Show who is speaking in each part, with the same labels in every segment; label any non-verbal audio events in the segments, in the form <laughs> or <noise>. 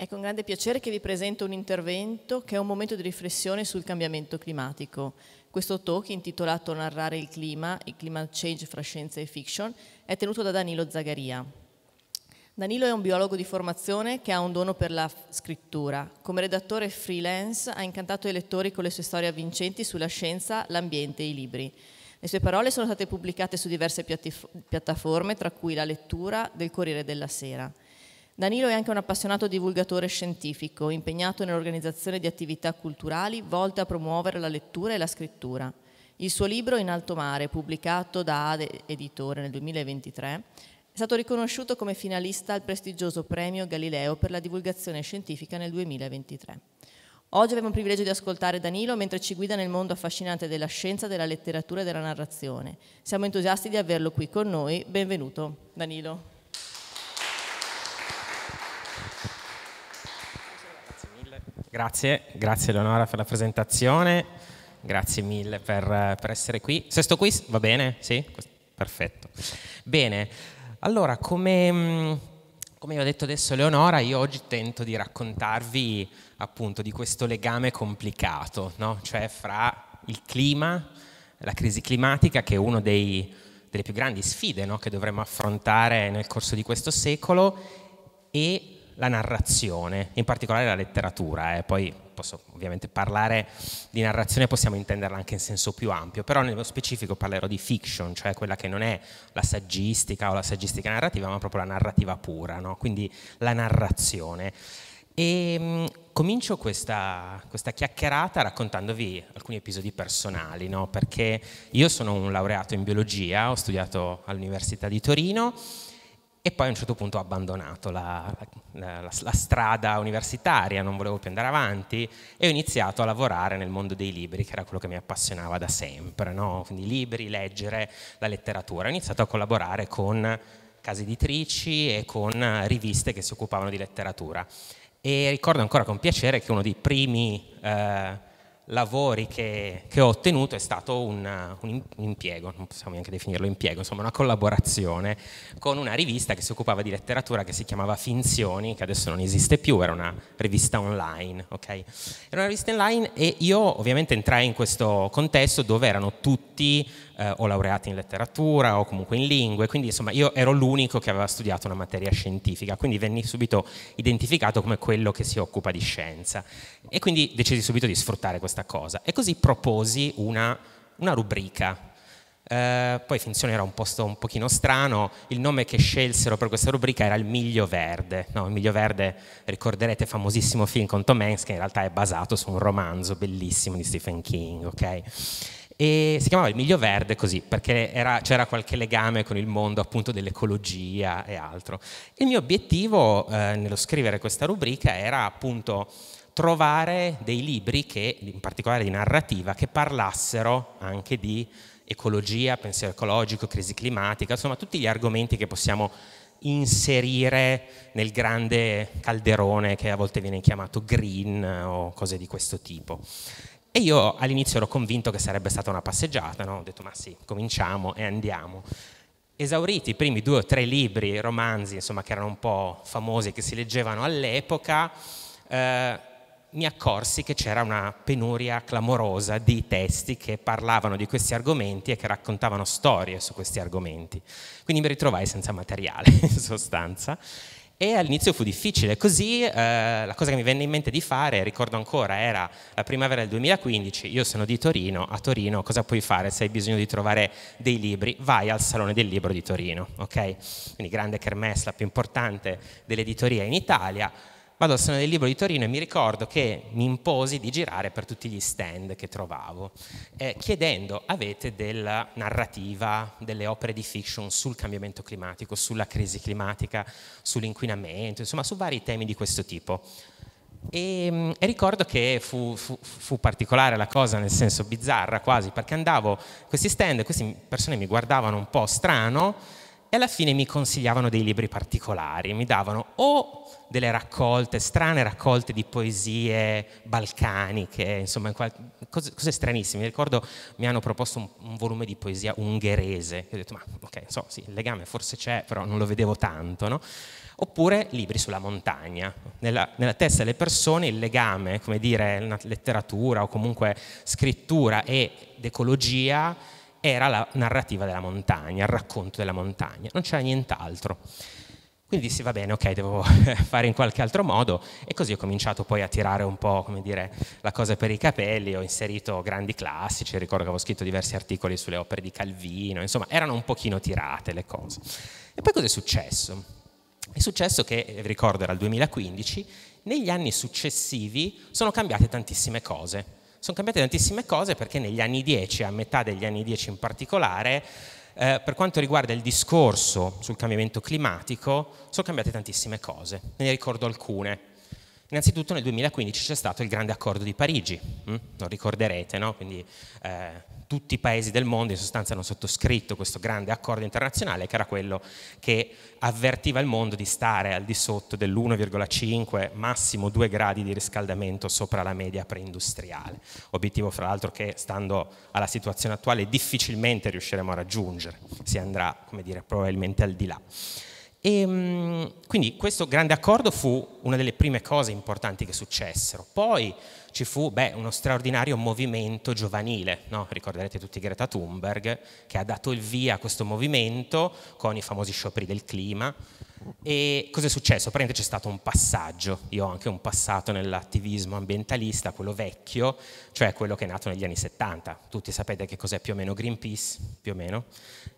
Speaker 1: È con grande piacere che vi presento un intervento che è un momento di riflessione sul cambiamento climatico. Questo talk, intitolato Narrare il clima, il climate change fra scienza e fiction, è tenuto da Danilo Zagaria. Danilo è un biologo di formazione che ha un dono per la scrittura. Come redattore freelance ha incantato i lettori con le sue storie avvincenti sulla scienza, l'ambiente e i libri. Le sue parole sono state pubblicate su diverse piattaforme, tra cui la lettura del Corriere della Sera. Danilo è anche un appassionato divulgatore scientifico, impegnato nell'organizzazione di attività culturali volte a promuovere la lettura e la scrittura. Il suo libro In alto mare, pubblicato da Ade Editore nel 2023, è stato riconosciuto come finalista al prestigioso premio Galileo per la divulgazione scientifica nel 2023. Oggi abbiamo il privilegio di ascoltare Danilo mentre ci guida nel mondo affascinante della scienza, della letteratura e della narrazione. Siamo entusiasti di averlo qui con noi. Benvenuto, Danilo.
Speaker 2: Grazie, grazie Leonora per la presentazione, grazie mille per, per essere qui. Se sto qui va bene? Sì? Perfetto. Bene, allora come, mm, come ho detto adesso Leonora, io oggi tento di raccontarvi appunto di questo legame complicato, no? cioè fra il clima, la crisi climatica che è una delle più grandi sfide no? che dovremmo affrontare nel corso di questo secolo e la narrazione, in particolare la letteratura, eh. poi posso ovviamente parlare di narrazione, possiamo intenderla anche in senso più ampio, però nello specifico parlerò di fiction, cioè quella che non è la saggistica o la saggistica narrativa, ma proprio la narrativa pura, no? quindi la narrazione. E ehm, comincio questa, questa, chiacchierata raccontandovi alcuni episodi personali, no? perché io sono un laureato in biologia, ho studiato all'Università di Torino e poi a un certo punto ho abbandonato la, la, la, la, strada universitaria, non volevo più andare avanti e ho iniziato a lavorare nel mondo dei libri, che era quello che mi appassionava da sempre, no? quindi libri, leggere, la letteratura. Ho iniziato a collaborare con case editrici e con riviste che si occupavano di letteratura e ricordo ancora con piacere che uno dei primi... Eh, lavori che, che ho ottenuto è stato un, un, impiego, non possiamo neanche definirlo impiego, insomma una collaborazione con una rivista che si occupava di letteratura che si chiamava Finzioni, che adesso non esiste più, era una rivista online, ok? Era una rivista online e io ovviamente entrai in questo contesto dove erano tutti eh, o laureati in letteratura o comunque in lingue, quindi insomma io ero l'unico che aveva studiato una materia scientifica, quindi venni subito identificato come quello che si occupa di scienza e quindi decisi subito di sfruttare questa cosa e così proposi una, una rubrica Uh, poi Finzione era un posto un pochino strano, il nome che scelsero per questa rubrica era il Miglio Verde. No, il Miglio Verde, ricorderete, famosissimo film con Tom Hanks che in realtà è basato su un romanzo bellissimo di Stephen King. Okay? e si chiamava il miglio Verde così perché era, c'era qualche legame con il mondo appunto dell'ecologia e altro. Il mio obiettivo eh, nello scrivere questa rubrica era appunto trovare dei libri che, in particolare di narrativa, che parlassero anche di ecologia, pensiero ecologico, crisi climatica, insomma tutti gli argomenti che possiamo inserire nel grande calderone che a volte viene chiamato green o cose di questo tipo. E io all'inizio ero convinto che sarebbe stata una passeggiata, no? ho detto ma sì, cominciamo e andiamo. Esauriti i primi due o tre libri, romanzi, insomma, che erano un po' famosi, che si leggevano all'epoca, eh, mi accorsi che c'era una penuria clamorosa di testi che parlavano di questi argomenti e che raccontavano storie su questi argomenti. Quindi mi ritrovai senza materiale, <laughs> in sostanza. E all'inizio fu difficile, così eh, la cosa che mi venne in mente di fare, ricordo ancora, era la primavera del 2015, io sono di Torino, a Torino cosa puoi fare se hai bisogno di trovare dei libri? Vai al Salone del Libro di Torino, ok? Quindi grande kermesse, la più importante dell'editoria in Italia vado al Salone del Libro di Torino e mi ricordo che mi imposi di girare per tutti gli stand che trovavo, eh, chiedendo avete della narrativa, delle opere di fiction sul cambiamento climatico, sulla crisi climatica, sull'inquinamento, insomma su vari temi di questo tipo. E, mm, e ricordo che fu, fu, fu, particolare la cosa, nel senso bizzarra quasi, perché andavo a questi stand, queste persone mi guardavano un po' strano, e alla fine mi consigliavano dei libri particolari, mi davano o delle raccolte, strane raccolte di poesie balcaniche, insomma cose, cose stranissime. Mi ricordo mi hanno proposto un, un volume di poesia ungherese, e ho detto ma ok, so, sì, il legame forse c'è, però non lo vedevo tanto, no? oppure libri sulla montagna. Nella, nella, testa delle persone il legame, come dire, letteratura o comunque scrittura ed ecologia era la narrativa della montagna, il racconto della montagna, non c'era nient'altro. Quindi dissi va bene, ok, devo <laughs> fare in qualche altro modo e così ho cominciato poi a tirare un po', come dire, la cosa per i capelli, ho inserito grandi classici, ricordo che avevo scritto diversi articoli sulle opere di Calvino, insomma, erano un pochino tirate le cose. E poi cosa è successo? È successo che, eh, ricordo era il 2015, negli anni successivi sono cambiate tantissime cose sono cambiate tantissime cose perché negli anni 10, a metà degli anni 10 in particolare, eh, per quanto riguarda il discorso sul cambiamento climatico, sono cambiate tantissime cose, ne ricordo alcune. Innanzitutto nel 2015 c'è stato il grande accordo di Parigi, mm? lo ricorderete, no? Quindi, eh, tutti i paesi del mondo in sostanza hanno sottoscritto questo grande accordo internazionale che era quello che avvertiva il mondo di stare al di sotto dell'1,5 massimo 2 gradi di riscaldamento sopra la media preindustriale, obiettivo fra l'altro che stando alla situazione attuale difficilmente riusciremo a raggiungere, si andrà come dire, probabilmente al di là. E, ehm, quindi questo grande accordo fu una delle prime cose importanti che successero. Poi ci fu beh, uno straordinario movimento giovanile, no? ricorderete tutti Greta Thunberg, che ha dato il via a questo movimento con i famosi scioperi del clima. E cosa è successo? Praticamente c'è stato un passaggio, io ho anche un passato nell'attivismo ambientalista, quello vecchio, cioè quello che è nato negli anni 70, tutti sapete che cos'è più o meno Greenpeace, più o meno,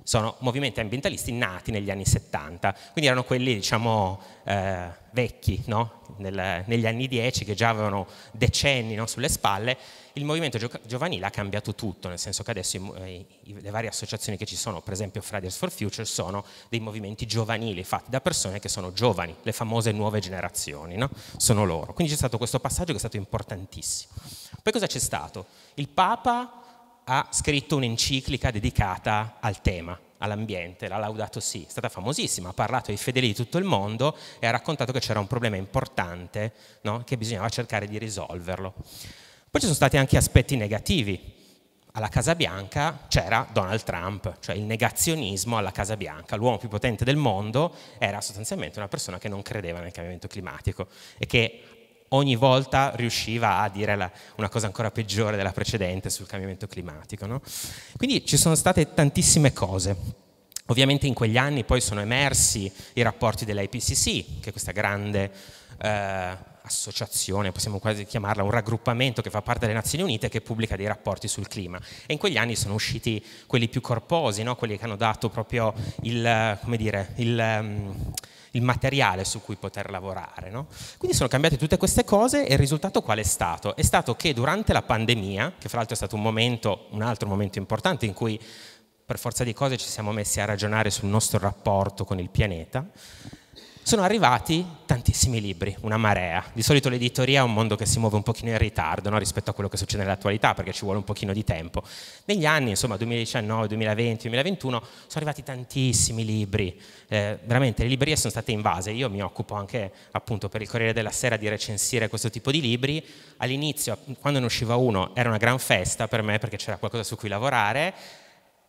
Speaker 2: sono movimenti ambientalisti nati negli anni 70, quindi erano quelli diciamo... Eh, vecchi, no? Nel, negli anni 10, che già avevano decenni no? sulle spalle, il movimento giovanile ha cambiato tutto, nel senso che adesso i, eh, i, le varie associazioni che ci sono, per esempio Fridays for Future, sono dei movimenti giovanili fatti da persone che sono giovani, le famose nuove generazioni, no? sono loro. Quindi c'è stato questo passaggio che è stato importantissimo. Poi cosa c'è stato? Il Papa ha scritto un'enciclica dedicata al tema, all'ambiente, l'ha laudato sì, è stata famosissima, ha parlato ai fedeli di tutto il mondo e ha raccontato che c'era un problema importante, no? che bisognava cercare di risolverlo. Poi ci sono stati anche aspetti negativi. Alla Casa Bianca c'era Donald Trump, cioè il negazionismo alla Casa Bianca. L'uomo più potente del mondo era sostanzialmente una persona che non credeva nel cambiamento climatico e che ogni volta riusciva a dire la, una cosa ancora peggiore della precedente sul cambiamento climatico. No? Quindi ci sono state tantissime cose. Ovviamente in quegli anni poi sono emersi i rapporti dell'IPCC, che è questa grande eh, associazione, possiamo quasi chiamarla un raggruppamento che fa parte delle Nazioni Unite che pubblica dei rapporti sul clima. E in quegli anni sono usciti quelli più corposi, no? quelli che hanno dato proprio il, come dire, il... Um, il materiale su cui poter lavorare. No? Quindi sono cambiate tutte queste cose e il risultato qual è stato? È stato che durante la pandemia, che fra l'altro è stato un momento, un altro momento importante in cui per forza di cose ci siamo messi a ragionare sul nostro rapporto con il pianeta, sono arrivati tantissimi libri, una marea. Di solito l'editoria è un mondo che si muove un pochino in ritardo no? rispetto a quello che succede nell'attualità perché ci vuole un pochino di tempo. Negli anni, insomma, 2019, 2020, 2021, sono arrivati tantissimi libri, eh, veramente le librerie sono state invase. Io mi occupo anche appunto per il Corriere della Sera di recensire questo tipo di libri. All'inizio, quando ne usciva uno, era una gran festa per me perché c'era qualcosa su cui lavorare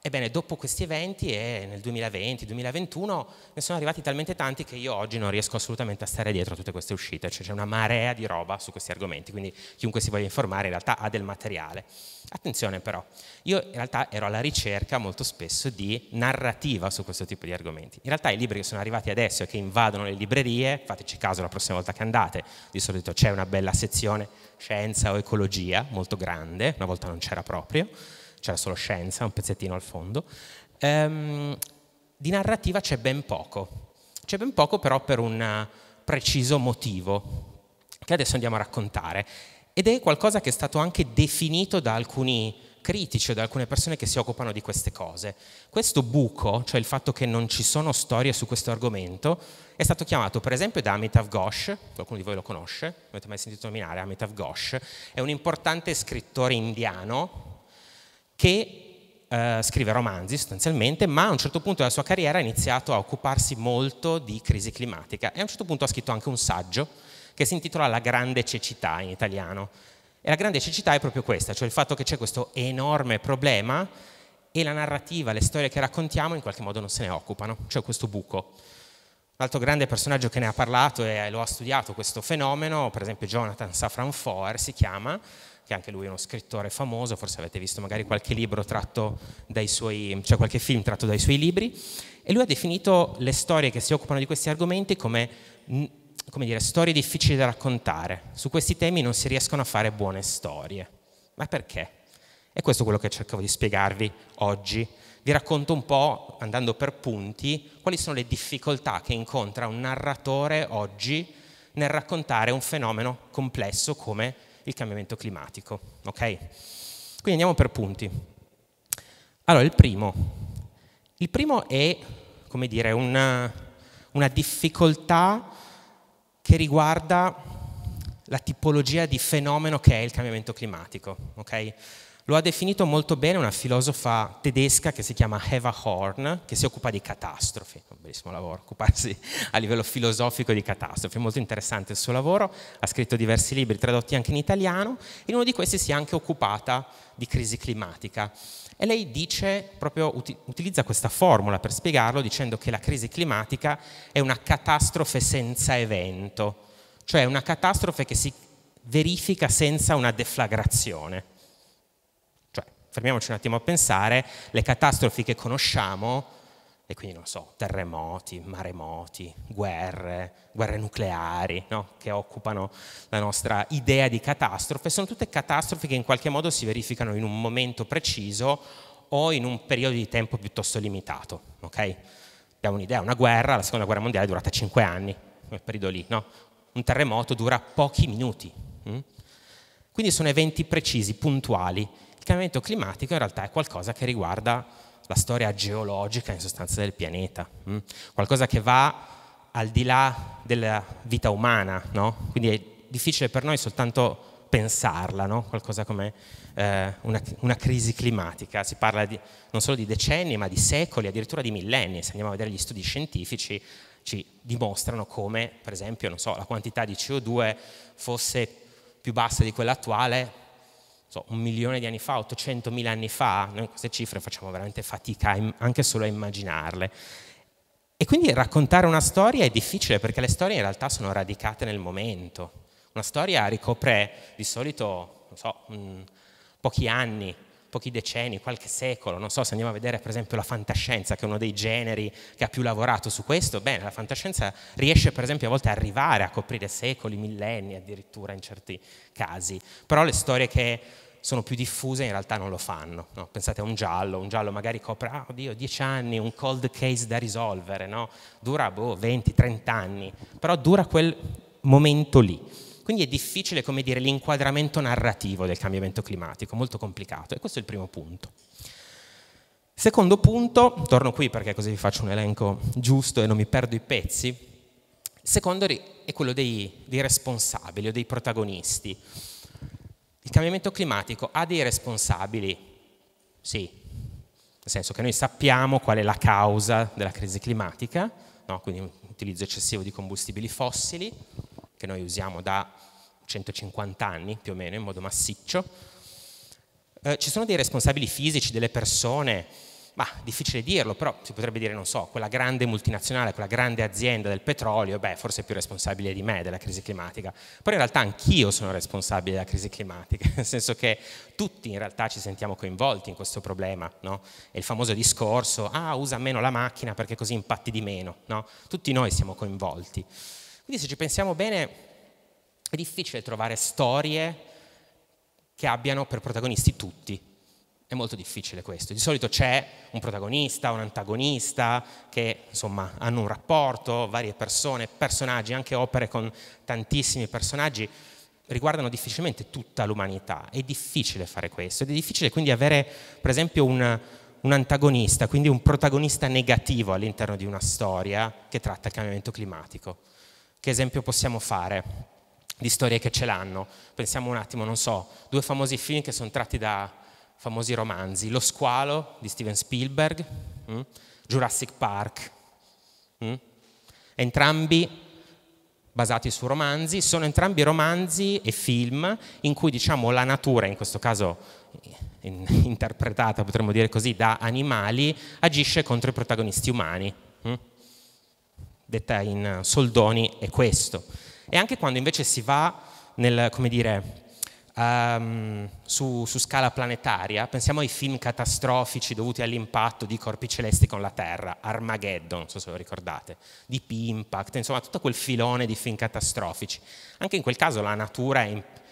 Speaker 2: Ebbene, dopo questi eventi e nel 2020-2021 ne sono arrivati talmente tanti che io oggi non riesco assolutamente a stare dietro a tutte queste uscite, cioè c'è una marea di roba su questi argomenti, quindi chiunque si voglia informare in realtà ha del materiale. Attenzione però, io in realtà ero alla ricerca molto spesso di narrativa su questo tipo di argomenti. In realtà i libri che sono arrivati adesso e che invadono le librerie, fateci caso la prossima volta che andate, di solito c'è una bella sezione scienza o ecologia, molto grande, una volta non c'era proprio, c'era cioè solo scienza, un pezzettino al fondo. Ehm, di narrativa c'è ben poco, c'è ben poco però per un preciso motivo che adesso andiamo a raccontare ed è qualcosa che è stato anche definito da alcuni critici o da alcune persone che si occupano di queste cose. Questo buco, cioè il fatto che non ci sono storie su questo argomento, è stato chiamato per esempio da Amitav Ghosh, qualcuno di voi lo conosce, non avete mai sentito nominare Amitav Ghosh, è un importante scrittore indiano che eh, scrive romanzi sostanzialmente, ma a un certo punto della sua carriera ha iniziato a occuparsi molto di crisi climatica e a un certo punto ha scritto anche un saggio che si intitola La grande cecità in italiano. E la grande cecità è proprio questa, cioè il fatto che c'è questo enorme problema e la narrativa, le storie che raccontiamo in qualche modo non se ne occupano, cioè questo buco. Un altro grande personaggio che ne ha parlato e lo ha studiato questo fenomeno, per esempio Jonathan Safran Foer si chiama, che anche lui è uno scrittore famoso, forse avete visto magari qualche libro tratto dai suoi, cioè qualche film tratto dai suoi libri, e lui ha definito le storie che si occupano di questi argomenti come, mm, come dire, storie difficili da raccontare. Su questi temi non si riescono a fare buone storie. Ma perché? E questo è quello che cercavo di spiegarvi oggi. Vi racconto un po', andando per punti, quali sono le difficoltà che incontra un narratore oggi nel raccontare un fenomeno complesso come il cambiamento climatico. Ok? Quindi andiamo per punti. Allora, il primo. Il primo è, come dire, una, una difficoltà che riguarda la tipologia di fenomeno che è il cambiamento climatico. Okay? Lo ha definito molto bene una filosofa tedesca che si chiama Eva Horn, che si occupa di catastrofi, un bellissimo lavoro, occuparsi a livello filosofico di catastrofi, molto interessante il suo lavoro, ha scritto diversi libri tradotti anche in italiano, in uno di questi si è anche occupata di crisi climatica. E lei dice, proprio utilizza questa formula per spiegarlo, dicendo che la crisi climatica è una catastrofe senza evento, cioè una catastrofe che si verifica senza una deflagrazione fermiamoci un attimo a pensare, le catastrofi che conosciamo, e quindi non so, terremoti, maremoti, guerre, guerre nucleari, no? che occupano la nostra idea di catastrofe, sono tutte catastrofi che in qualche modo si verificano in un momento preciso o in un periodo di tempo piuttosto limitato. Ok? Abbiamo un'idea, una guerra, la seconda guerra mondiale è durata 5 anni, quel periodo lì, no? un terremoto dura pochi minuti. Mm? Quindi sono eventi precisi, puntuali, cambiamento climatico in realtà è qualcosa che riguarda la storia geologica in sostanza del pianeta, mh? Mm? qualcosa che va al di là della vita umana, no? quindi è difficile per noi soltanto pensarla, no? qualcosa come eh, una, una, crisi climatica, si parla di, non solo di decenni ma di secoli, addirittura di millenni, se andiamo a vedere gli studi scientifici ci dimostrano come per esempio so, la quantità di CO2 fosse più bassa di quella attuale so, un milione di anni fa, 800 mila anni fa, noi queste cifre facciamo veramente fatica anche solo a immaginarle. E quindi raccontare una storia è difficile perché le storie in realtà sono radicate nel momento. Una storia ricopre di solito, non so, pochi anni, pochi decenni, qualche secolo, non so se andiamo a vedere per esempio la fantascienza, che è uno dei generi che ha più lavorato su questo, bene, la fantascienza riesce per esempio a volte ad arrivare a coprire secoli, millenni addirittura in certi casi, però le storie che sono più diffuse in realtà non lo fanno. No? Pensate a un giallo, un giallo magari copre, ah, oddio, 10 anni, un cold case da risolvere, no? dura boh, 20-30 anni, però dura quel momento lì. Quindi è difficile, come dire, l'inquadramento narrativo del cambiamento climatico, molto complicato, e questo è il primo punto. Secondo punto, torno qui perché così vi faccio un elenco giusto e non mi perdo i pezzi, secondo è quello dei, dei responsabili o dei protagonisti. Il cambiamento climatico ha dei responsabili? Sì, nel senso che noi sappiamo qual è la causa della crisi climatica, no? quindi un utilizzo eccessivo di combustibili fossili, che noi usiamo da 150 anni più o meno in modo massiccio. Eh, ci sono dei responsabili fisici, delle persone, ma difficile dirlo, però si potrebbe dire, non so, quella grande multinazionale, quella grande azienda del petrolio, beh, forse è più responsabile di me della crisi climatica. Però in realtà anch'io sono responsabile della crisi climatica, <laughs> nel senso che tutti in realtà ci sentiamo coinvolti in questo problema, no? È il famoso discorso, ah, usa meno la macchina perché così impatti di meno, no? Tutti noi siamo coinvolti. Quindi se ci pensiamo bene, è difficile trovare storie che abbiano per protagonisti tutti, è molto difficile questo. Di solito c'è un protagonista, un antagonista che insomma hanno un rapporto, varie persone, personaggi, anche opere con tantissimi personaggi riguardano difficilmente tutta l'umanità. È difficile fare questo ed è difficile quindi avere per esempio un, un antagonista, quindi un protagonista negativo all'interno di una storia che tratta il cambiamento climatico. Che esempio possiamo fare di storie che ce l'hanno? Pensiamo un attimo, non so, due famosi film che sono tratti da famosi romanzi, Lo squalo di Steven Spielberg, mh? Mm? Jurassic Park, mh? Mm? entrambi basati su romanzi, sono entrambi romanzi e film in cui diciamo la natura, in questo caso in, <laughs> interpretata potremmo dire così da animali, agisce contro i protagonisti umani. Mh? Mm? Detta in soldoni è questo. E anche quando invece si va nel, come dire, um, su, su scala planetaria, pensiamo ai film catastrofici dovuti all'impatto di corpi celesti con la Terra, Armageddon, non so se lo ricordate, Deep Impact, insomma tutto quel filone di film catastrofici. Anche in quel caso la natura è,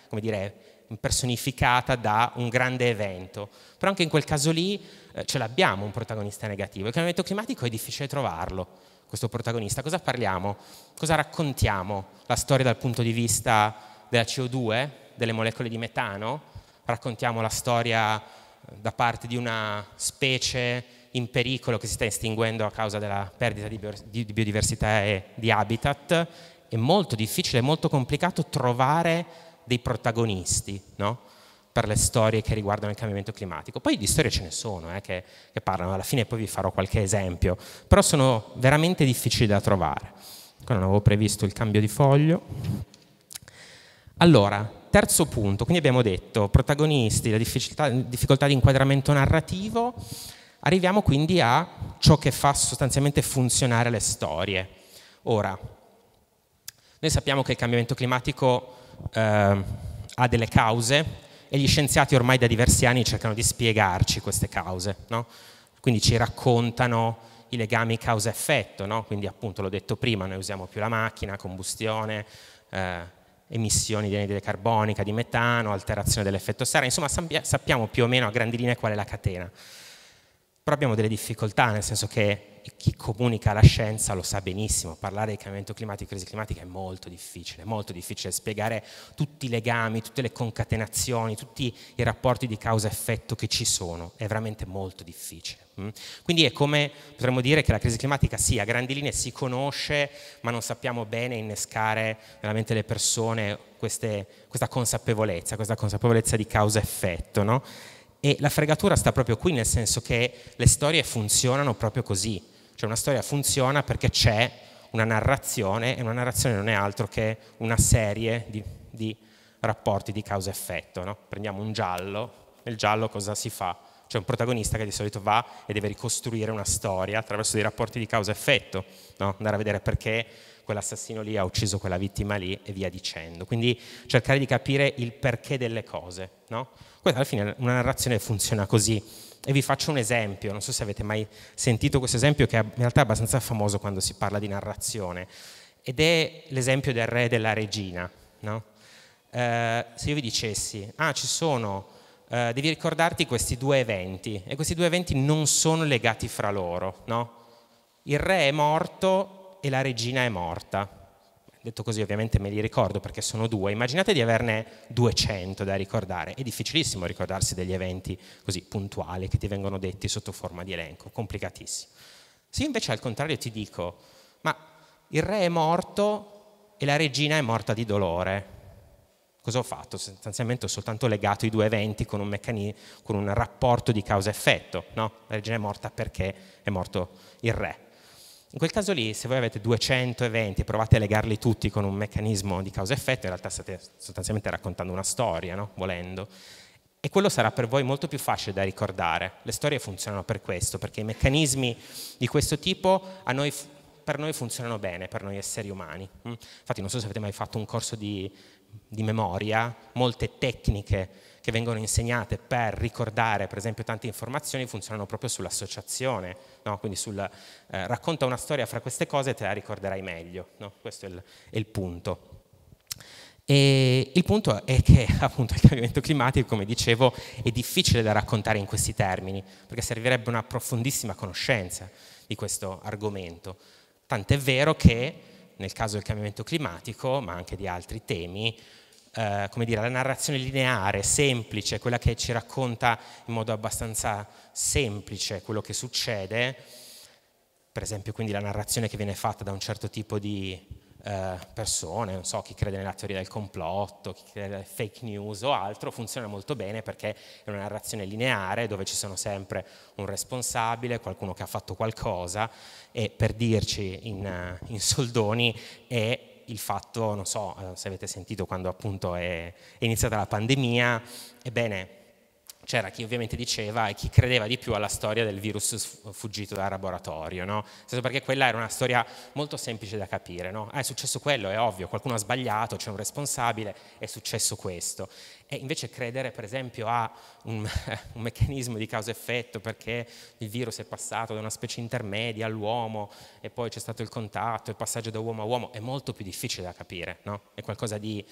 Speaker 2: come dire, personificata da un grande evento. Però anche in quel caso lì eh, ce l'abbiamo un protagonista negativo. Il cambiamento climatico è difficile trovarlo, questo protagonista. Cosa parliamo? Cosa raccontiamo? La storia dal punto di vista della CO2? delle molecole di metano, raccontiamo la storia eh, da parte di una specie in pericolo che si sta estinguendo a causa della perdita di biodiversità e di habitat, è molto difficile, è molto complicato trovare dei protagonisti no? per le storie che riguardano il cambiamento climatico. Poi di storie ce ne sono eh, che, che parlano, alla fine poi vi farò qualche esempio, però sono veramente difficili da trovare. Non avevo previsto il cambio di foglio. Allora, terzo punto, quindi abbiamo detto protagonisti, la difficoltà, difficoltà di inquadramento narrativo, arriviamo quindi a ciò che fa sostanzialmente funzionare le storie. Ora, noi sappiamo che il cambiamento climatico eh, ha delle cause e gli scienziati ormai da diversi anni cercano di spiegarci queste cause, no? quindi ci raccontano i legami causa-effetto, no? quindi appunto l'ho detto prima, noi usiamo più la macchina, combustione, eh, emissioni di anidride carbonica, di metano, alterazione dell'effetto serra, insomma sappiamo più o meno a grandi linee qual è la catena. Però abbiamo delle difficoltà, nel senso che chi comunica la scienza lo sa benissimo, parlare di cambiamento climatico e crisi climatica è molto difficile, è molto difficile spiegare tutti i legami, tutte le concatenazioni, tutti i rapporti di causa-effetto che ci sono, è veramente molto difficile. Mm? Quindi è come potremmo dire che la crisi climatica sì, a grandi linee si conosce, ma non sappiamo bene innescare veramente le persone queste, questa consapevolezza, questa consapevolezza di causa-effetto. No? E la fregatura sta proprio qui, nel senso che le storie funzionano proprio così, cioè una storia funziona perché c'è una narrazione e una narrazione non è altro che una serie di, di rapporti di causa-effetto. No? Prendiamo un giallo, nel giallo cosa si fa? C'è un protagonista che di solito va e deve ricostruire una storia attraverso dei rapporti di causa-effetto, no? andare a vedere perché quell'assassino lì ha ucciso quella vittima lì e via dicendo. Quindi cercare di capire il perché delle cose. No? Questa alla fine una narrazione funziona così. E vi faccio un esempio, non so se avete mai sentito questo esempio che in realtà è abbastanza famoso quando si parla di narrazione, ed è l'esempio del re e della regina. No? Eh, se io vi dicessi, ah ci sono, eh, devi ricordarti questi due eventi, e questi due eventi non sono legati fra loro, no? il re è morto e la regina è morta detto così ovviamente me li ricordo perché sono due, immaginate di averne 200 da ricordare, è difficilissimo ricordarsi degli eventi così puntuali che ti vengono detti sotto forma di elenco, complicatissimo. Se invece al contrario ti dico, ma il re è morto e la regina è morta di dolore, cosa ho fatto? Sostanzialmente ho soltanto legato i due eventi con un, meccani- con un rapporto di causa-effetto, no? La regina è morta perché è morto il re in quel caso lì, se voi avete 200 eventi e provate a legarli tutti con un meccanismo di causa-effetto, in realtà state sostanzialmente raccontando una storia, no? volendo. E quello sarà per voi molto più facile da ricordare. Le storie funzionano per questo, perché i meccanismi di questo tipo noi, per noi funzionano bene, per noi esseri umani. Mm? Infatti non so se avete mai fatto un corso di, di memoria, molte tecniche che vengono insegnate per ricordare, per esempio, tante informazioni funzionano proprio sull'associazione, no? quindi sul eh, racconta una storia fra queste cose e te la ricorderai meglio. No? Questo è il, è il punto. E il punto è che <laughs> appunto il cambiamento climatico, come dicevo, è difficile da raccontare in questi termini, perché servirebbe una profondissima conoscenza di questo argomento. Tant'è vero che nel caso del cambiamento climatico, ma anche di altri temi, eh, come dire, la narrazione lineare, semplice, quella che ci racconta in modo abbastanza semplice quello che succede, per esempio quindi la narrazione che viene fatta da un certo tipo di eh, persone, non so, chi crede nella teoria del complotto, chi crede nelle fake news o altro, funziona molto bene perché è una narrazione lineare dove ci sono sempre un responsabile, qualcuno che ha fatto qualcosa e per dirci in, eh, in soldoni è il fatto, non so eh, se avete sentito quando appunto è, è iniziata la pandemia, ebbene c'era chi ovviamente diceva e chi credeva di più alla storia del virus fuggito dal laboratorio, no? perché quella era una storia molto semplice da capire, no? ah, è successo quello, è ovvio, qualcuno ha sbagliato, c'è un responsabile, è successo questo. E invece credere per esempio a un, <laughs> un meccanismo di causa-effetto perché il virus è passato da una specie intermedia all'uomo e poi c'è stato il contatto, il passaggio da uomo a uomo, è molto più difficile da capire, no? è qualcosa di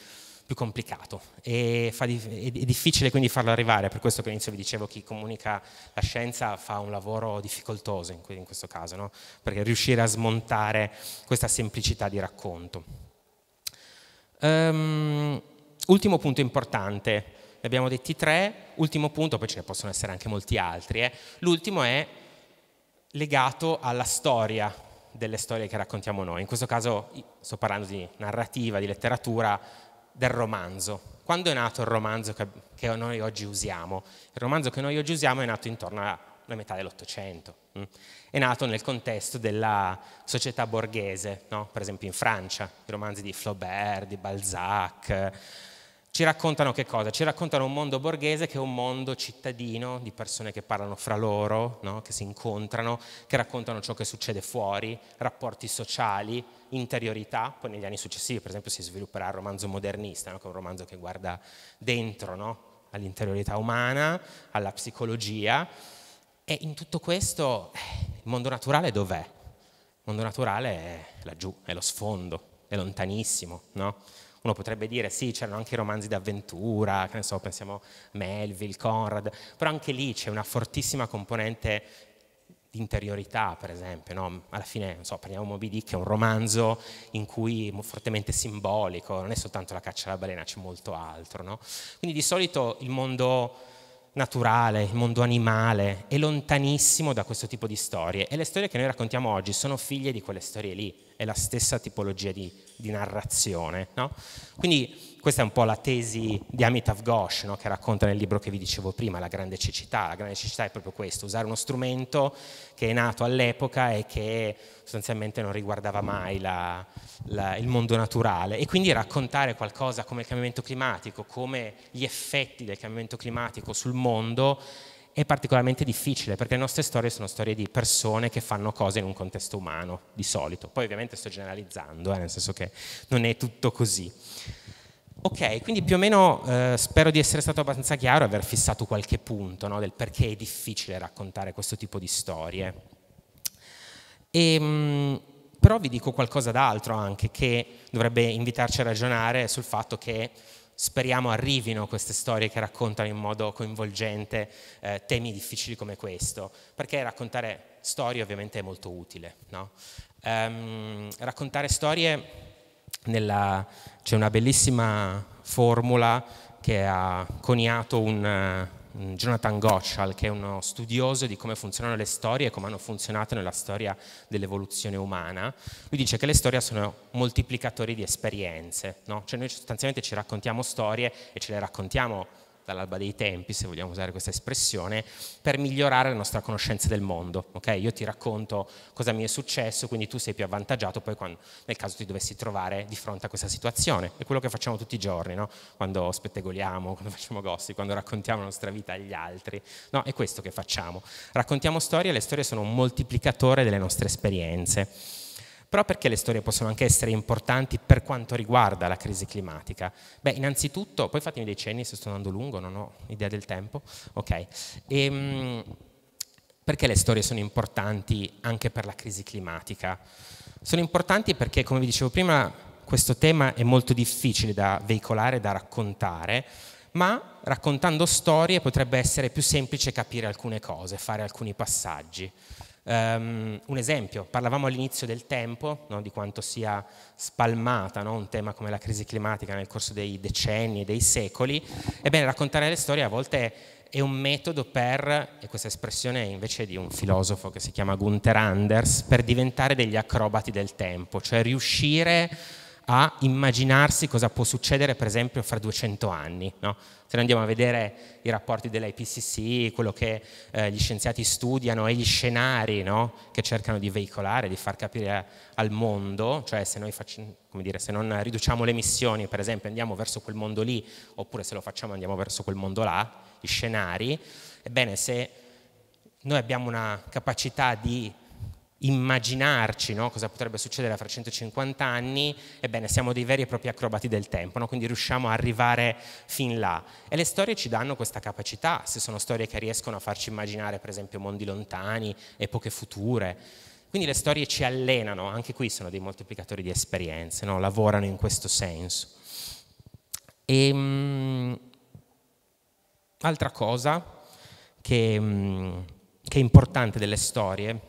Speaker 2: più complicato e di, è difficile quindi farlo arrivare, per questo che all'inizio vi dicevo chi comunica la scienza fa un lavoro difficoltoso in, in questo caso, no? perché riuscire a smontare questa semplicità di racconto. Um, ultimo punto importante, ne abbiamo detti tre, ultimo punto, poi ce ne possono essere anche molti altri, eh? l'ultimo è legato alla storia delle storie che raccontiamo noi, in questo caso sto parlando di narrativa, di letteratura, del romanzo. Quando è nato il romanzo che, che noi oggi usiamo? Il romanzo che noi oggi usiamo è nato intorno alla metà dell'Ottocento, mm. è nato nel contesto della società borghese, no? per esempio in Francia, i romanzi di Flaubert, di Balzac, ci raccontano che cosa? Ci raccontano un mondo borghese che è un mondo cittadino, di persone che parlano fra loro, no? che si incontrano, che raccontano ciò che succede fuori, rapporti sociali, interiorità, poi negli anni successivi per esempio si svilupperà il romanzo modernista, no? che è un romanzo che guarda dentro no? all'interiorità umana, alla psicologia e in tutto questo il mondo naturale dov'è? Il mondo naturale è laggiù, è lo sfondo, è lontanissimo, no? Uno potrebbe dire sì, c'erano anche i romanzi d'avventura, che ne so, pensiamo a Melville, Conrad, però anche lì c'è una fortissima componente di interiorità, per esempio. No? Alla fine, non so, parliamo Moby Dick, è un romanzo in cui è fortemente simbolico, non è soltanto la caccia alla balena, c'è molto altro. No? Quindi di solito il mondo naturale, il mondo animale è lontanissimo da questo tipo di storie e le storie che noi raccontiamo oggi sono figlie di quelle storie lì è la stessa tipologia di, di narrazione. No? Quindi questa è un po' la tesi di Amitav Ghosh no? che racconta nel libro che vi dicevo prima, La grande cecità. La grande cecità è proprio questo, usare uno strumento che è nato all'epoca e che sostanzialmente non riguardava mai la, la, il mondo naturale e quindi raccontare qualcosa come il cambiamento climatico, come gli effetti del cambiamento climatico sul mondo è particolarmente difficile perché le nostre storie sono storie di persone che fanno cose in un contesto umano, di solito. Poi ovviamente sto generalizzando, eh, nel senso che non è tutto così. Ok, quindi più o meno eh, spero di essere stato abbastanza chiaro e aver fissato qualche punto no, del perché è difficile raccontare questo tipo di storie. E, ehm, mh, però vi dico qualcosa d'altro anche che dovrebbe invitarci a ragionare sul fatto che speriamo arrivino queste storie che raccontano in modo coinvolgente eh, temi difficili come questo, perché raccontare storie ovviamente è molto utile. No? Um, raccontare storie nella, c'è una bellissima formula che ha coniato un, eh, Mm, Jonathan Gottschall, che è uno studioso di come funzionano le storie e come hanno funzionato nella storia dell'evoluzione umana, lui dice che le storie sono moltiplicatori di esperienze, no? cioè noi sostanzialmente ci raccontiamo storie e ce le raccontiamo dall'alba dei tempi, se vogliamo usare questa espressione, per migliorare la nostra conoscenza del mondo. Okay? Io ti racconto cosa mi è successo, quindi tu sei più avvantaggiato poi quando, nel caso ti dovessi trovare di fronte a questa situazione. È quello che facciamo tutti i giorni, no? quando spettegoliamo, quando <laughs> facciamo gossi, quando raccontiamo la nostra vita agli altri. No, è questo che facciamo. Raccontiamo storie e le storie sono un moltiplicatore delle nostre esperienze. Però perché le storie possono anche essere importanti per quanto riguarda la crisi climatica? Beh, innanzitutto, poi fatemi dei cenni se sto andando lungo, non ho idea del tempo, ok. E, ehm, perché le storie sono importanti anche per la crisi climatica? Sono importanti perché, come vi dicevo prima, questo tema è molto difficile da veicolare, da raccontare, ma raccontando storie potrebbe essere più semplice capire alcune cose, fare alcuni passaggi. Um, un esempio, parlavamo all'inizio del tempo, no, di quanto sia spalmata no, un tema come la crisi climatica nel corso dei decenni, e dei secoli. Ebbene, raccontare le storie a volte è un metodo per, e questa espressione è invece di un filosofo che si chiama Gunther Anders, per diventare degli acrobati del tempo, cioè riuscire a immaginarsi cosa può succedere per esempio fra 200 anni. No? Se noi andiamo a vedere i rapporti dell'IPCC, quello che eh, gli scienziati studiano e gli scenari no? che cercano di veicolare, di far capire al mondo, cioè se noi facciamo, dire, se non riduciamo le emissioni per esempio andiamo verso quel mondo lì, oppure se lo facciamo andiamo verso quel mondo là, gli scenari, ebbene se noi abbiamo una capacità di immaginarci no? cosa potrebbe succedere fra 150 anni, ebbene siamo dei veri e propri acrobati del tempo, no? quindi riusciamo a arrivare fin là. E le storie ci danno questa capacità, se sono storie che riescono a farci immaginare per esempio mondi lontani, epoche future. Quindi le storie ci allenano, anche qui sono dei moltiplicatori di esperienze, no? lavorano in questo senso. E, ehm, mh, altra cosa che, mh, mm, che è importante delle storie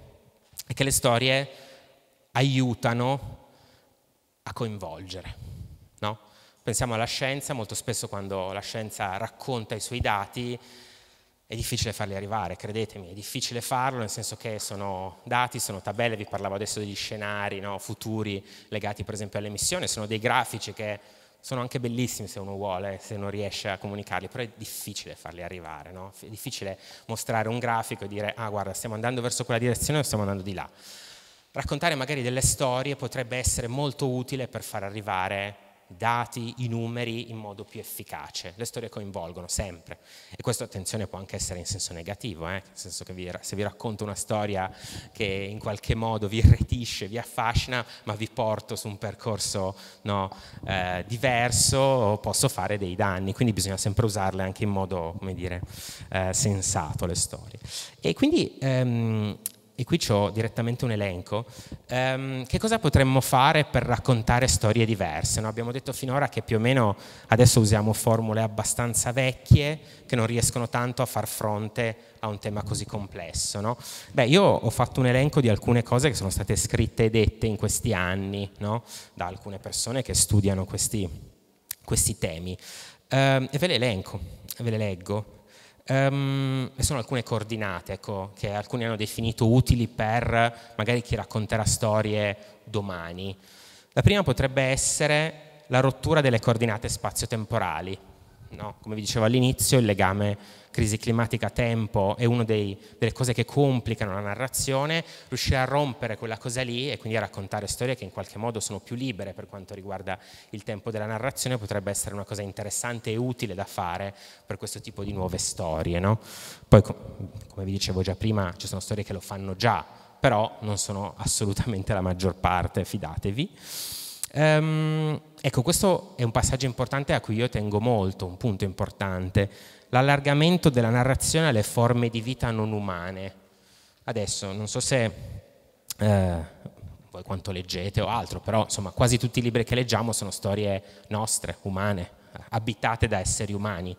Speaker 2: è che le storie aiutano a coinvolgere. No? Pensiamo alla scienza, molto spesso quando la scienza racconta i suoi dati è difficile farli arrivare, credetemi, è difficile farlo nel senso che sono dati, sono tabelle, vi parlavo adesso degli scenari no? futuri legati per esempio all'emissione, sono dei grafici che sono anche bellissimi se uno vuole, se non riesce a comunicarli, però è difficile farli arrivare, no? è difficile mostrare un grafico e dire ah guarda stiamo andando verso quella direzione o stiamo andando di là. Raccontare magari delle storie potrebbe essere molto utile per far arrivare dati, i numeri in modo più efficace. Le storie coinvolgono sempre e questo attenzione può anche essere in senso negativo, eh? nel senso che vi, se vi racconto una storia che in qualche modo vi irretisce, vi affascina, ma vi porto su un percorso no, eh, diverso, posso fare dei danni, quindi bisogna sempre usarle anche in modo, come dire, eh, sensato le storie. E quindi ehm, e qui ho direttamente un elenco, ehm, che cosa potremmo fare per raccontare storie diverse? No? Abbiamo detto finora che più o meno adesso usiamo formule abbastanza vecchie che non riescono tanto a far fronte a un tema così complesso. No? Beh, io ho fatto un elenco di alcune cose che sono state scritte e dette in questi anni no? da alcune persone che studiano questi, questi temi ehm, e ve le elenco, ve le leggo. Um, sono alcune coordinate ecco, che alcuni hanno definito utili per magari chi racconterà storie domani. La prima potrebbe essere la rottura delle coordinate spazio-temporali, No? Come vi dicevo all'inizio, il legame crisi climatica-tempo è una delle cose che complicano la narrazione, riuscire a rompere quella cosa lì e quindi a raccontare storie che in qualche modo sono più libere per quanto riguarda il tempo della narrazione potrebbe essere una cosa interessante e utile da fare per questo tipo di nuove storie. No? Poi, come vi dicevo già prima, ci sono storie che lo fanno già, però non sono assolutamente la maggior parte, fidatevi. Um, ecco, questo è un passaggio importante a cui io tengo molto, un punto importante, l'allargamento della narrazione alle forme di vita non umane. Adesso, non so se eh, voi quanto leggete o altro, però insomma quasi tutti i libri che leggiamo sono storie nostre, umane, abitate da esseri umani.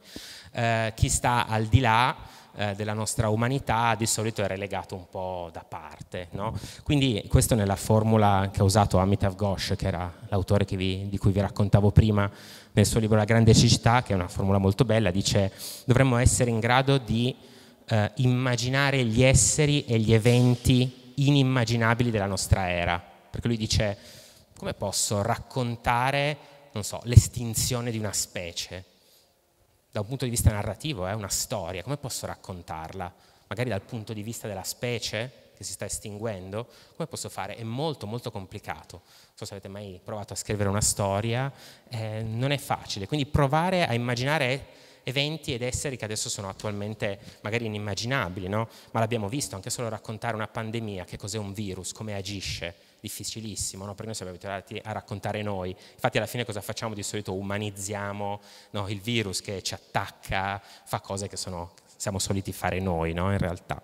Speaker 2: Eh, chi sta al di là eh, della nostra umanità di solito è relegato un po' da parte. No? Quindi questo nella formula che ha usato Amitav Ghosh, che era l'autore che vi, di cui vi raccontavo prima nel suo libro La grande cecità, che è una formula molto bella, dice dovremmo essere in grado di eh, immaginare gli esseri e gli eventi inimmaginabili della nostra era. Perché lui dice come posso raccontare, non so, l'estinzione di una specie? da un punto di vista narrativo, è eh, una storia, come posso raccontarla? Magari dal punto di vista della specie che si sta estinguendo, come posso fare? È molto molto complicato. Non so se avete mai provato a scrivere una storia, eh, non è facile, quindi provare a immaginare eventi ed esseri che adesso sono attualmente magari inimmaginabili, no? ma l'abbiamo visto anche solo raccontare una pandemia, che cos'è un virus, come agisce, difficilissimo, no? perché noi siamo abituati a raccontare noi. Infatti alla fine cosa facciamo di solito? Umanizziamo no? il virus che ci attacca, fa cose che sono, siamo soliti fare noi no? in realtà.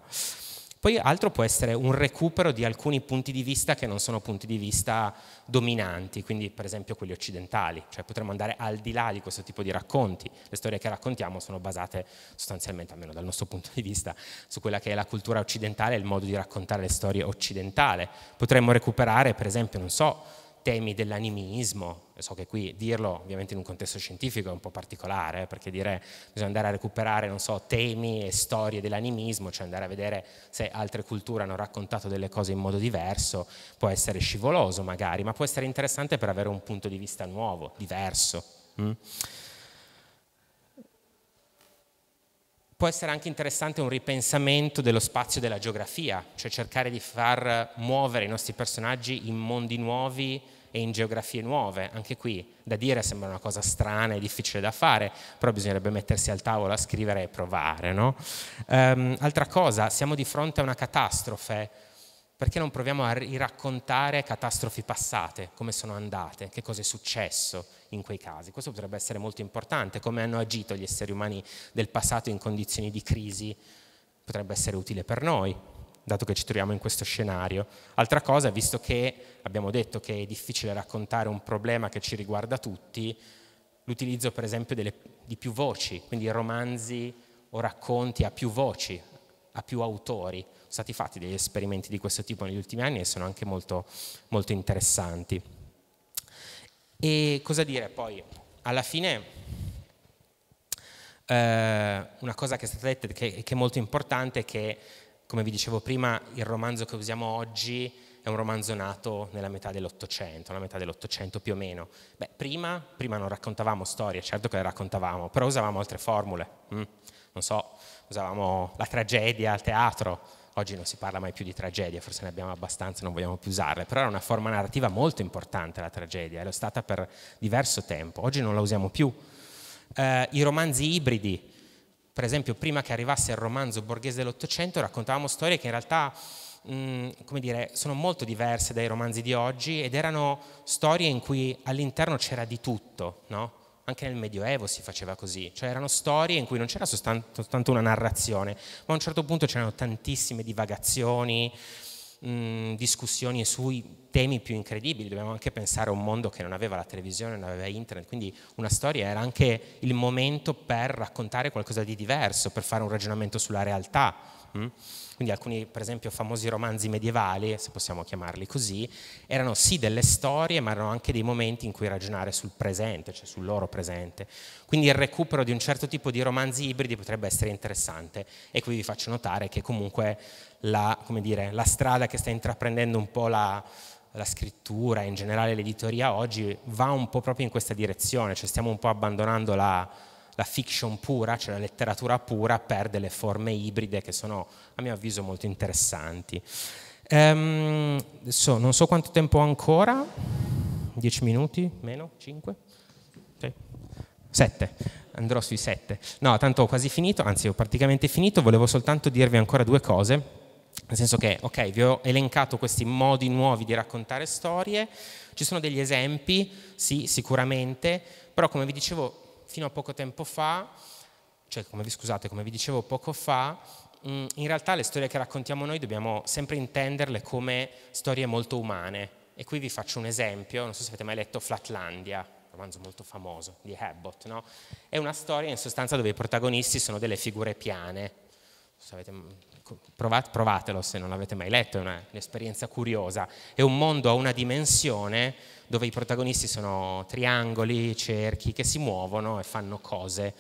Speaker 2: Poi altro può essere un recupero di alcuni punti di vista che non sono punti di vista dominanti, quindi per esempio quelli occidentali, cioè potremmo andare al di là di questo tipo di racconti. Le storie che raccontiamo sono basate sostanzialmente, almeno dal nostro <laughs> punto di vista, su quella che è la cultura occidentale e il modo di raccontare le storie occidentale. Potremmo recuperare per esempio, non so, temi dell'animismo, so che qui dirlo ovviamente in un contesto scientifico è un po' particolare, eh, perché dire bisogna andare a recuperare, non so, temi e storie dell'animismo, cioè andare a vedere se altre culture hanno raccontato delle cose in modo diverso, può essere scivoloso magari, ma può essere interessante per avere un punto di vista nuovo, diverso. Mm? può essere anche interessante un ripensamento dello spazio della geografia, cioè cercare di far muovere i nostri personaggi in mondi nuovi e in geografie nuove. Anche qui da dire sembra una cosa strana e difficile da fare, però bisognerebbe mettersi al tavolo a scrivere e provare. No? Um, altra cosa, siamo di fronte a una catastrofe. Perché non proviamo a raccontare catastrofi passate, come sono andate, che cosa è successo in quei casi? Questo potrebbe essere molto importante, come hanno agito gli esseri umani del passato in condizioni di crisi, potrebbe essere utile per noi dato che ci troviamo in questo scenario. Altra cosa, visto che abbiamo detto che è difficile raccontare un problema che ci riguarda tutti, l'utilizzo per esempio delle, di più voci, quindi romanzi o racconti a più voci, a più autori. Sono stati fatti degli esperimenti di questo tipo negli ultimi anni e sono anche molto, molto interessanti. E cosa dire poi? Alla fine eh, una cosa che è stata detta che, che è molto importante è che come vi dicevo prima, il romanzo che usiamo oggi è un romanzo nato nella metà dell'Ottocento, la metà dell'Ottocento più o meno. Beh, prima, prima, non raccontavamo storie, certo che le raccontavamo, però usavamo altre formule. Mm, non so, usavamo la tragedia al teatro, oggi non si parla mai più di tragedia, forse ne abbiamo abbastanza, non vogliamo più usarle, però era una forma narrativa molto importante la tragedia, e lo è stata per diverso tempo, oggi non la usiamo più. Eh, I romanzi ibridi, per esempio, prima che arrivasse il romanzo borghese dell'Ottocento, raccontavamo storie che in realtà mh, dire, sono molto diverse dai romanzi di oggi ed erano storie in cui all'interno c'era di tutto, no? anche nel Medioevo si faceva così, cioè erano storie in cui non c'era soltanto una narrazione, ma a un certo punto c'erano tantissime divagazioni, mh, discussioni sui temi più incredibili, dobbiamo anche pensare a un mondo che non aveva la televisione, non aveva internet, quindi una storia era anche il momento per raccontare qualcosa di diverso, per fare un ragionamento sulla realtà. Mh? Quindi alcuni, per esempio, famosi romanzi medievali, se possiamo chiamarli così, erano sì delle storie, ma erano anche dei momenti in cui ragionare sul presente, cioè sul loro presente. Quindi il recupero di un certo tipo di romanzi ibridi potrebbe essere interessante e qui vi faccio notare che comunque la, dire, la strada che sta intraprendendo un po' la, la scrittura e in generale l'editoria oggi va un po' proprio in questa direzione, cioè stiamo un po' abbandonando la, la fiction pura, cioè la letteratura pura, per delle forme ibride che sono a mio avviso molto interessanti. Ehm, so, non so quanto tempo ho ancora, 10 minuti, meno, 5, sette. Andrò sui sette. No, tanto ho quasi finito, anzi ho praticamente finito, volevo soltanto dirvi ancora due cose. Nel senso che, ok, vi ho elencato questi modi nuovi di raccontare storie, ci sono degli esempi, sì, sicuramente, però come vi dicevo fino a poco tempo fa, cioè come vi scusate, come vi dicevo poco fa, mm, in realtà le storie che raccontiamo noi dobbiamo sempre intenderle come storie molto umane. E qui vi faccio un esempio, non so se avete mai letto Flatlandia, un romanzo molto famoso di Abbott, no? È una storia in sostanza dove i protagonisti sono delle figure piane, se avete mm, Ecco, provate, provatelo se non l'avete mai letto, è una, un'esperienza curiosa. È un mondo a una dimensione dove i protagonisti sono triangoli, cerchi che si muovono e fanno cose.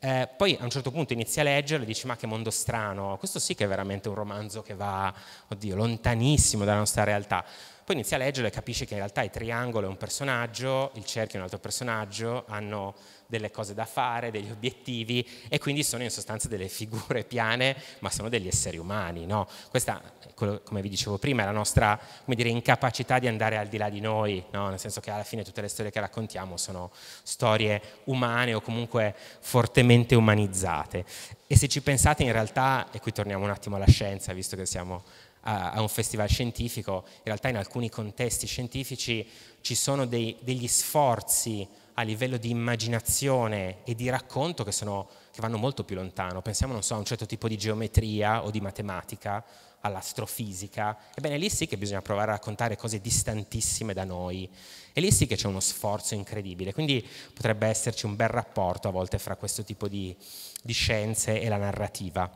Speaker 2: Eh, poi a un certo punto inizia a leggerlo e dice ma che mondo strano, questo sì che è veramente un romanzo che va, oddio, lontanissimo dalla nostra realtà. Poi inizia a leggerlo e capisce che in realtà il triangolo è un personaggio, il cerchio è un altro personaggio, hanno delle cose da fare, degli obiettivi e quindi sono in sostanza delle figure piane, ma sono degli esseri umani. No? Questa, come vi dicevo prima, è la nostra dire, incapacità di andare al di là di noi, no? nel senso che alla fine tutte le storie che raccontiamo sono storie umane o comunque fortemente umanizzate. E se ci pensate in realtà, e qui torniamo un attimo alla scienza, visto che siamo a, un festival scientifico, in realtà in alcuni contesti scientifici ci sono dei, degli sforzi a livello di immaginazione e di racconto che, sono, che vanno molto più lontano. Pensiamo, non so, a un certo tipo di geometria o di matematica, all'astrofisica. Ebbene, lì sì che bisogna provare a raccontare cose distantissime da noi. E lì sì che c'è uno sforzo incredibile. Quindi potrebbe esserci un bel rapporto a volte fra questo tipo di, di scienze e la narrativa.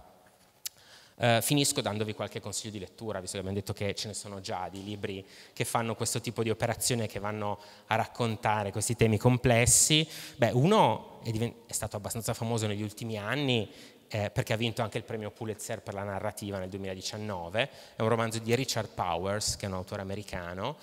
Speaker 2: Eh, finisco dandovi qualche consiglio di lettura, visto che abbiamo detto che ce ne sono già di libri che fanno questo tipo di operazione, che vanno a raccontare questi temi complessi. Beh, uno è, divent- è stato abbastanza famoso negli ultimi anni eh, perché ha vinto anche il premio Pulitzer per la narrativa nel 2019, è un romanzo di Richard Powers, che è un autore americano,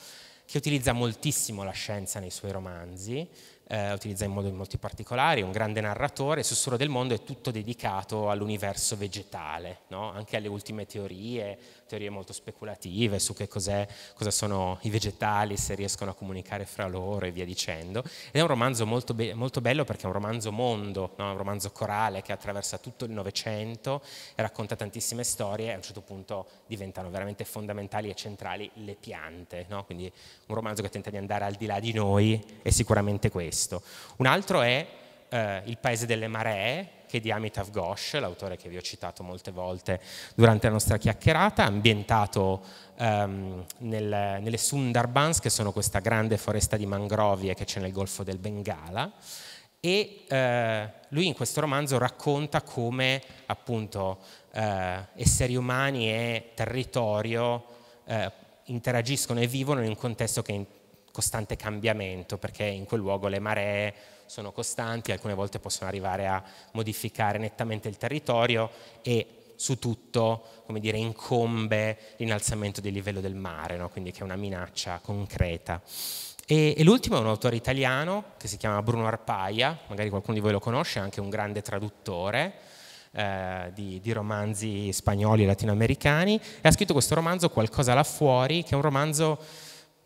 Speaker 2: che utilizza moltissimo la scienza nei suoi romanzi eh, utilizza in modo molto particolare, è un grande narratore, il Sussurro del mondo è tutto dedicato all'universo vegetale, no? anche alle ultime teorie, teorie molto speculative su che cos'è, cosa sono i vegetali, se riescono a comunicare fra loro e via dicendo. Ed è un romanzo molto, be- molto bello perché è un romanzo mondo, no? un romanzo corale che attraversa tutto il Novecento, e racconta tantissime storie e a un certo punto diventano veramente fondamentali e centrali le piante. No? Quindi un romanzo che tenta di andare al di là di noi è sicuramente questo. Un altro è eh, Il paese delle maree, che di Amitav Ghosh, l'autore che vi ho citato molte volte durante la nostra chiacchierata, ambientato um, nel, nelle Sundarbans, che sono questa grande foresta di mangrovie che c'è nel Golfo del Bengala, e eh, lui in questo romanzo racconta come appunto eh, esseri umani e territorio eh, interagiscono e vivono in un contesto che è in costante cambiamento, perché in quel luogo le maree sono costanti, alcune volte possono arrivare a modificare nettamente il territorio e su tutto come dire, incombe l'innalzamento del livello del mare, no? quindi che è una minaccia concreta. E, e, l'ultimo è un autore italiano che si chiama Bruno Arpaia, magari qualcuno di voi lo conosce, è anche un grande traduttore eh, di, di, romanzi spagnoli e latinoamericani, e ha scritto questo romanzo Qualcosa là fuori, che è un romanzo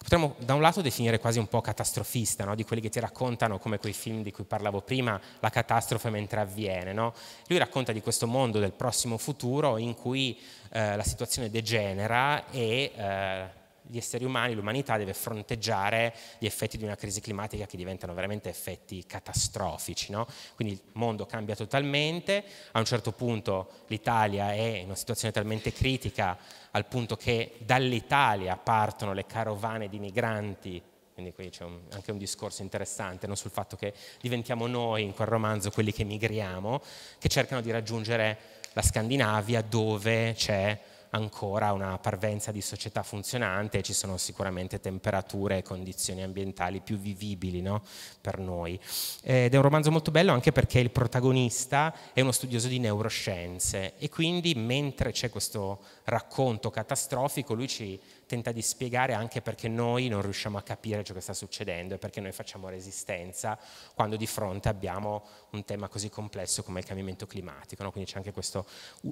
Speaker 2: potremmo da un lato definire quasi un po' catastrofista, no? di quelli che ti raccontano, come quei film di cui parlavo prima, la catastrofe mentre avviene. No? Lui racconta di questo mondo del prossimo futuro in cui eh, la situazione degenera e eh, gli esseri umani, l'umanità deve fronteggiare gli effetti di una crisi climatica che diventano veramente effetti catastrofici. No? Quindi il mondo cambia totalmente, a un certo punto l'Italia è in una situazione talmente critica al punto che dall'Italia partono le carovane di migranti quindi qui c'è un, anche un discorso interessante no? sul fatto che diventiamo noi in quel romanzo quelli che migriamo, che cercano di raggiungere la Scandinavia dove c'è ancora una parvenza di società funzionante ci sono sicuramente temperature e condizioni ambientali più vivibili no? per noi. Ed è un romanzo molto bello anche perché il protagonista è uno studioso di neuroscienze e quindi mentre c'è questo racconto catastrofico lui ci tenta di spiegare anche perché noi non riusciamo a capire ciò che sta succedendo e perché noi facciamo resistenza quando di fronte abbiamo un tema così complesso come il cambiamento climatico. No? Quindi c'è anche questo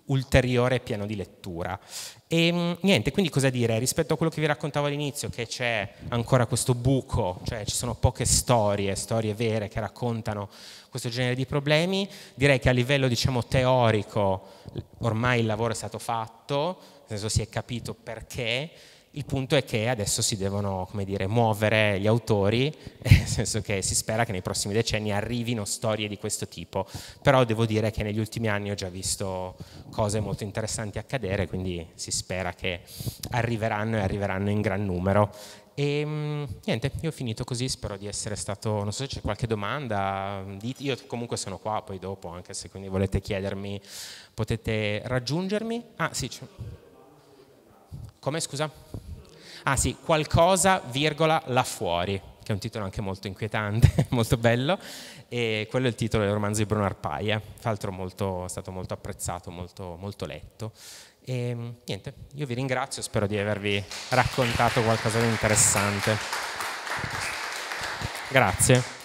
Speaker 2: ulteriore piano di lettura. E ehm, niente, quindi cosa dire? Rispetto a quello che vi raccontavo all'inizio, che c'è ancora questo buco, cioè ci sono poche storie, storie vere che raccontano questo genere di problemi, direi che a livello diciamo, teorico ormai il lavoro è stato fatto, nel senso si è capito perché, il punto è che adesso si devono dire, muovere gli autori, <laughs> nel senso che si spera che nei prossimi decenni arrivino storie di questo tipo, però devo dire che negli ultimi anni ho già visto cose molto interessanti accadere, quindi si spera che arriveranno e arriveranno in gran numero. E ehm, niente, io ho finito così, spero di essere stato, non so se c'è qualche domanda, io comunque sono qua poi dopo, anche se quindi volete chiedermi potete raggiungermi. Ah sì, c'è. Come scusa? Ah sì, qualcosa, virgola, là fuori, che è un titolo anche molto inquietante, <laughs> molto bello, e quello è il titolo del romanzo di Bruno Arpaia, tra l'altro molto, è stato molto apprezzato, molto, molto letto. E niente, io vi ringrazio, spero di avervi raccontato qualcosa di interessante. Grazie.